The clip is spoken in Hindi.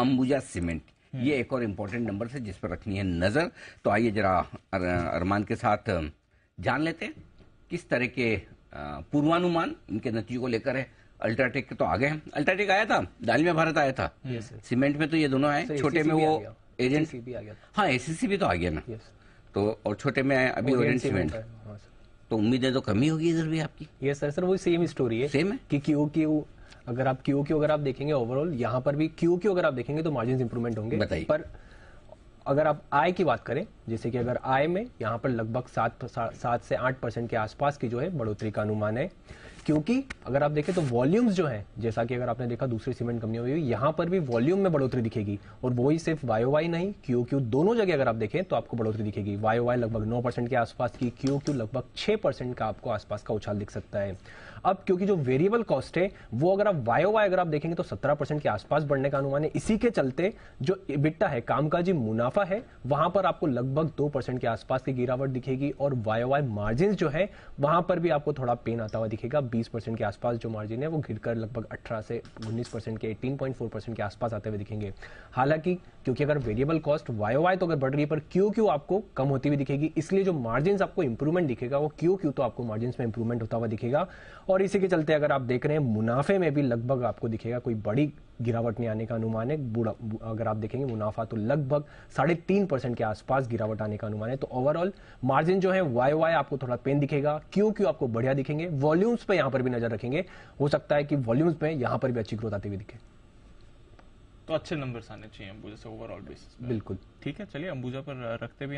अंबुजा सीमेंट हम्म। ये एक और इम्पोर्टेंट नंबर है जिस पर रखनी है नजर तो आइए जरा अरमान के साथ जान लेते हैं किस तरह के पूर्वानुमान इनके नतीजों को लेकर है अल्ट्राटेक के तो आगे हैं अल्ट्राटेक आया था दाल में भारत आया था सीमेंट में तो ये दोनों आए छोटे में वो एजेंट हाँ एसीसी भी तो आ गया ना तो और छोटे में अभी ओरियंट सीमेंट तो उम्मीदें तो कमी होगी इधर भी आपकी ये सर सर वो सेम स्टोरी है सेम है कि क्यू क्यों अगर आप क्यू क्यू अगर आप देखेंगे ओवरऑल यहाँ पर भी क्यू क्यू अगर आप देखेंगे तो मार्जिन इंप्रूवमेंट होंगे बताइए पर अगर आप आय की बात करें जैसे कि अगर आय में यहाँ पर लगभग सात सात से आठ परसेंट के आसपास की जो है बढ़ोतरी का अनुमान है क्योंकि अगर आप देखें तो वॉल्यूम्स जो है जैसा कि अगर आपने देखा दूसरी सीमेंट कंपनियों में यहाँ पर भी वॉल्यूम में बढ़ोतरी दिखेगी और वही सिर्फ वाई नहीं क्यू क्यू दोनों जगह अगर आप देखें तो आपको बढ़ोतरी दिखेगी वाई लगभग नौ परसेंट के आसपास की क्यू क्यू लगभग छह परसेंट का आपको आसपास का उछाल दिख सकता है अब क्योंकि जो वेरिएबल कॉस्ट है वो अगर आप वाई अगर आप देखेंगे तो सत्रह परसेंट के आसपास बढ़ने का अनुमान है इसी के चलते जो बिट्टा है कामकाजी मुनाफा है वहां पर आपको लगभग लगभग दो परसेंट के आसपास की गिरावट दिखेगी और वाई मार्जिन जो है वहां पर भी आपको थोड़ा पेन आता हुआ दिखेगा बीस परसेंट के आसपास जो मार्जिन है वो गिरकर लगभग अठारह से उन्नीस परसेंट के एटीन पॉइंट फोर परसेंट के आसपास आते हुए दिखेंगे हालांकि क्योंकि अगर वेरिएबल कॉस्ट वाई तो अगर बढ़ रही है पर क्यों क्यों आपको कम होती हुई दिखेगी इसलिए जो मार्जिन आपको इंप्रूवमेंट दिखेगा वो क्यों क्यों तो आपको मार्जिन में इंप्रूवमेंट होता हुआ दिखेगा और इसी के चलते अगर आप देख रहे हैं मुनाफे में भी लगभग आपको दिखेगा कोई बड़ी गिरावट नहीं आने का अनुमान है अगर आप देखेंगे मुनाफा तो लगभग साढ़े तीन परसेंट के आसपास गिरावट आने का अनुमान है तो ओवरऑल मार्जिन जो है वाई वाई आपको थोड़ा पेन दिखेगा क्यों क्यों आपको बढ़िया दिखेंगे वॉल्यूम्स पे यहां पर भी नजर रखेंगे हो सकता है कि वॉल्यूम्स में यहां पर भी अच्छी ग्रोथ आती हुई दिखे तो अच्छे नंबर आने चाहिए अंबुजा से ओवरऑल बेसिस बिल्कुल ठीक है चलिए अंबुजा पर रखते भी